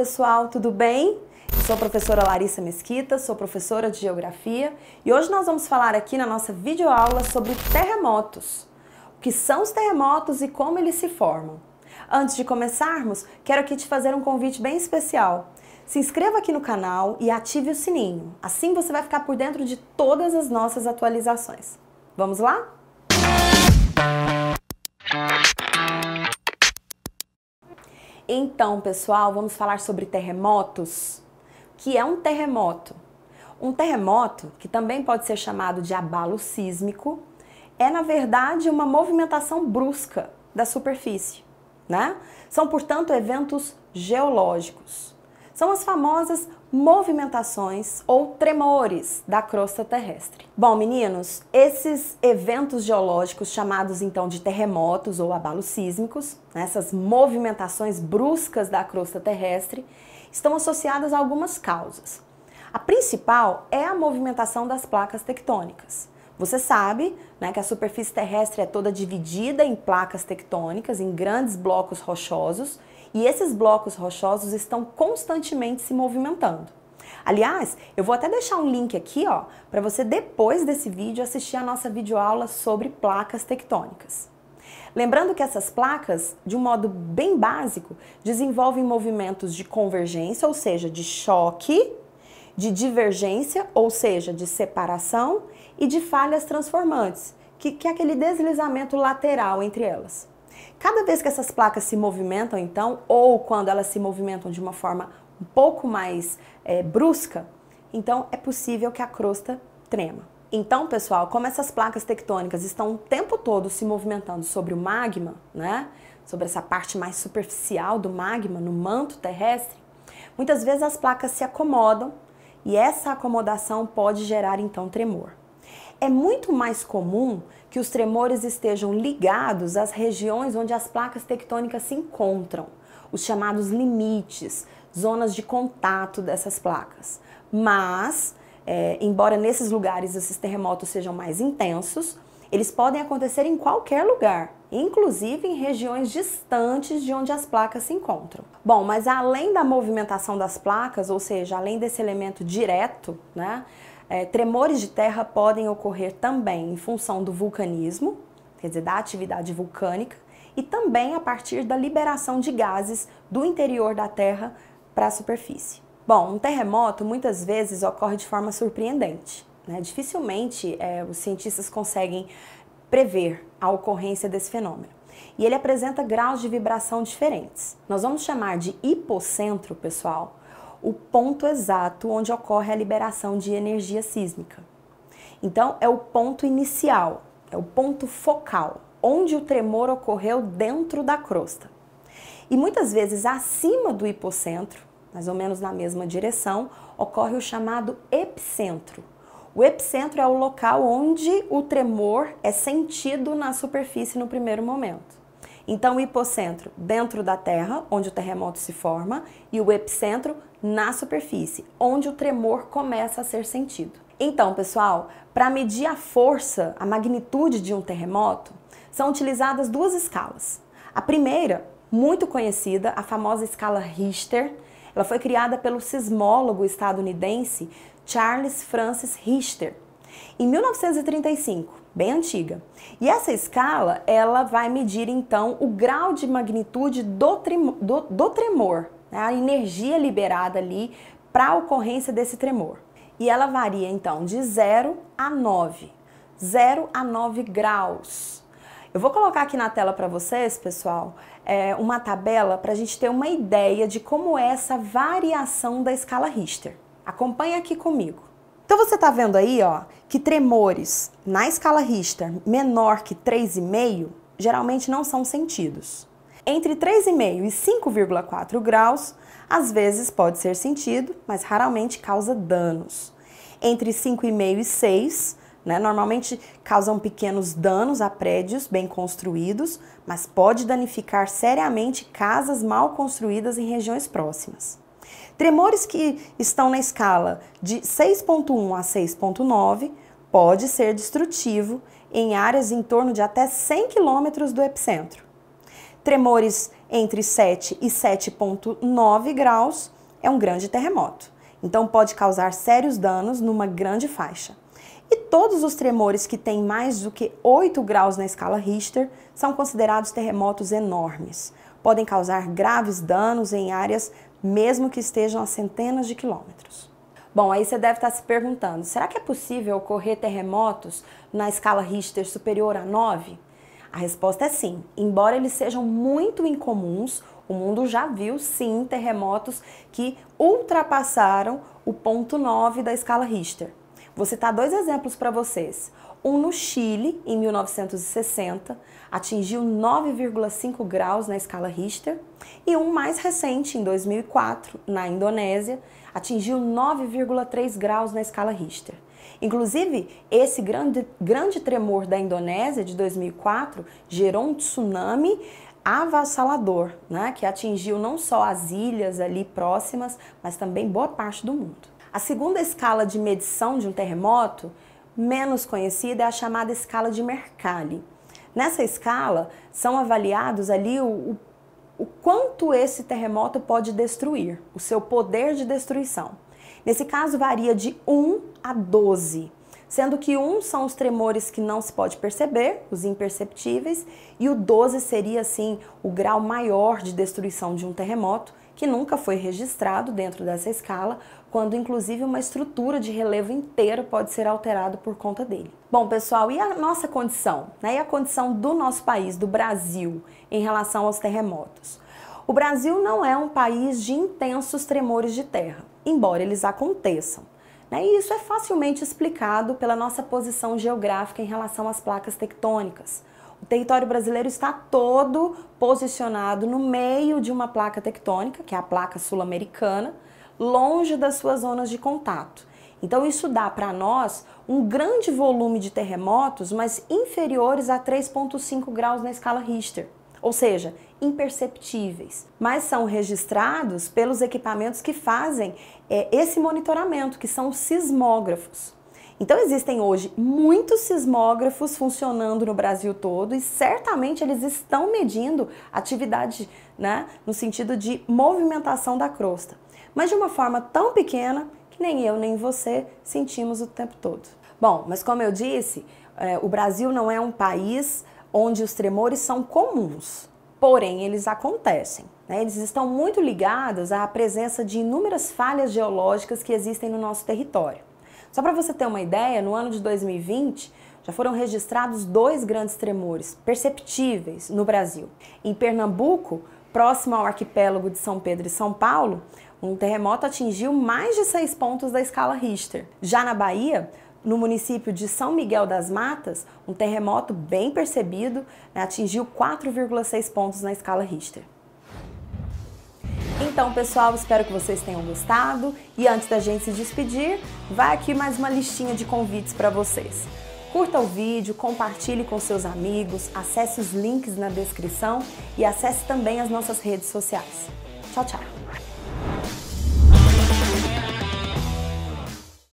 pessoal, tudo bem? Eu sou a professora Larissa Mesquita, sou professora de Geografia e hoje nós vamos falar aqui na nossa videoaula sobre terremotos. O que são os terremotos e como eles se formam. Antes de começarmos, quero aqui te fazer um convite bem especial. Se inscreva aqui no canal e ative o sininho. Assim você vai ficar por dentro de todas as nossas atualizações. Vamos lá? Música Então, pessoal, vamos falar sobre terremotos. O que é um terremoto? Um terremoto, que também pode ser chamado de abalo sísmico, é na verdade uma movimentação brusca da superfície, né? São, portanto, eventos geológicos. São as famosas movimentações ou tremores da crosta terrestre. Bom, meninos, esses eventos geológicos chamados então de terremotos ou abalos sísmicos, né, essas movimentações bruscas da crosta terrestre, estão associadas a algumas causas. A principal é a movimentação das placas tectônicas. Você sabe né, que a superfície terrestre é toda dividida em placas tectônicas, em grandes blocos rochosos, e esses blocos rochosos estão constantemente se movimentando. Aliás, eu vou até deixar um link aqui, ó, para você depois desse vídeo assistir a nossa videoaula sobre placas tectônicas. Lembrando que essas placas, de um modo bem básico, desenvolvem movimentos de convergência, ou seja, de choque, de divergência, ou seja, de separação, e de falhas transformantes, que, que é aquele deslizamento lateral entre elas. Cada vez que essas placas se movimentam, então, ou quando elas se movimentam de uma forma um pouco mais é, brusca, então é possível que a crosta trema. Então, pessoal, como essas placas tectônicas estão o tempo todo se movimentando sobre o magma, né? Sobre essa parte mais superficial do magma, no manto terrestre, muitas vezes as placas se acomodam e essa acomodação pode gerar então tremor. É muito mais comum que os tremores estejam ligados às regiões onde as placas tectônicas se encontram, os chamados limites, zonas de contato dessas placas. Mas, é, embora nesses lugares esses terremotos sejam mais intensos, eles podem acontecer em qualquer lugar, inclusive em regiões distantes de onde as placas se encontram. Bom, mas além da movimentação das placas, ou seja, além desse elemento direto, né, é, tremores de terra podem ocorrer também em função do vulcanismo, quer dizer, da atividade vulcânica, e também a partir da liberação de gases do interior da Terra para a superfície. Bom, um terremoto muitas vezes ocorre de forma surpreendente. Né? Dificilmente é, os cientistas conseguem prever a ocorrência desse fenômeno. E ele apresenta graus de vibração diferentes. Nós vamos chamar de hipocentro, pessoal, o ponto exato onde ocorre a liberação de energia sísmica. Então, é o ponto inicial, é o ponto focal, onde o tremor ocorreu dentro da crosta. E muitas vezes acima do hipocentro, mais ou menos na mesma direção, ocorre o chamado epicentro. O epicentro é o local onde o tremor é sentido na superfície no primeiro momento. Então, o hipocentro dentro da Terra, onde o terremoto se forma, e o epicentro na superfície, onde o tremor começa a ser sentido. Então, pessoal, para medir a força, a magnitude de um terremoto, são utilizadas duas escalas. A primeira, muito conhecida, a famosa escala Richter, ela foi criada pelo sismólogo estadunidense Charles Francis Richter. Em 1935, bem antiga. E essa escala, ela vai medir então o grau de magnitude do, tremor, do, do tremor né? a energia liberada ali para a ocorrência desse tremor. E ela varia então de 0 a 9, 0 a 9 graus. Eu vou colocar aqui na tela para vocês, pessoal, é, uma tabela para a gente ter uma ideia de como é essa variação da escala Richter. Acompanhe aqui comigo. Então você está vendo aí, ó, que tremores na escala Richter menor que 3,5 geralmente não são sentidos. Entre 3,5 e 5,4 graus, às vezes pode ser sentido, mas raramente causa danos. Entre 5,5 e 6, né, normalmente causam pequenos danos a prédios bem construídos, mas pode danificar seriamente casas mal construídas em regiões próximas. Tremores que estão na escala de 6.1 a 6.9 pode ser destrutivo em áreas em torno de até 100 quilômetros do epicentro. Tremores entre 7 e 7.9 graus é um grande terremoto, então pode causar sérios danos numa grande faixa. E todos os tremores que têm mais do que 8 graus na escala Richter são considerados terremotos enormes. Podem causar graves danos em áreas mesmo que estejam a centenas de quilômetros. Bom, aí você deve estar se perguntando: será que é possível ocorrer terremotos na escala Richter superior a 9? A resposta é sim. Embora eles sejam muito incomuns, o mundo já viu sim terremotos que ultrapassaram o ponto 9 da escala Richter. Vou citar dois exemplos para vocês. Um no Chile, em 1960, atingiu 9,5 graus na escala Richter, e um mais recente, em 2004, na Indonésia, atingiu 9,3 graus na escala Richter. Inclusive, esse grande, grande tremor da Indonésia de 2004 gerou um tsunami avassalador, né, que atingiu não só as ilhas ali próximas, mas também boa parte do mundo. A segunda escala de medição de um terremoto, menos conhecida, é a chamada escala de Mercalli. Nessa escala, são avaliados ali o, o, o quanto esse terremoto pode destruir, o seu poder de destruição. Nesse caso, varia de 1 a 12 sendo que 1 são os tremores que não se pode perceber, os imperceptíveis, e o 12 seria assim o grau maior de destruição de um terremoto, que nunca foi registrado dentro dessa escala, quando inclusive uma estrutura de relevo inteiro pode ser alterada por conta dele. Bom, pessoal, e a nossa condição, né? E a condição do nosso país, do Brasil, em relação aos terremotos? O Brasil não é um país de intensos tremores de terra, embora eles aconteçam. Né? E isso é facilmente explicado pela nossa posição geográfica em relação às placas tectônicas. O território brasileiro está todo posicionado no meio de uma placa tectônica, que é a placa sul-americana, longe das suas zonas de contato. Então, isso dá para nós um grande volume de terremotos, mas inferiores a 3,5 graus na escala Richter, ou seja, imperceptíveis, mas são registrados pelos equipamentos que fazem é, esse monitoramento, que são os sismógrafos. Então, existem hoje muitos sismógrafos funcionando no Brasil todo e certamente eles estão medindo atividade né? No sentido de movimentação da crosta, mas de uma forma tão pequena que nem eu nem você sentimos o tempo todo. Bom, mas como eu disse, é, o Brasil não é um país onde os tremores são comuns, porém eles acontecem. Né? Eles estão muito ligados à presença de inúmeras falhas geológicas que existem no nosso território. Só para você ter uma ideia, no ano de 2020 já foram registrados dois grandes tremores perceptíveis no Brasil. Em Pernambuco, próximo ao arquipélago de São Pedro e São Paulo, um terremoto atingiu mais de seis pontos da escala Richter. Já na Bahia, no município de São Miguel das Matas, um terremoto bem percebido né, atingiu 4,6 pontos na escala Richter. Então, pessoal, espero que vocês tenham gostado. E antes da gente se despedir, vai aqui mais uma listinha de convites para vocês. Curta o vídeo, compartilhe com seus amigos, acesse os links na descrição e acesse também as nossas redes sociais. Tchau, tchau!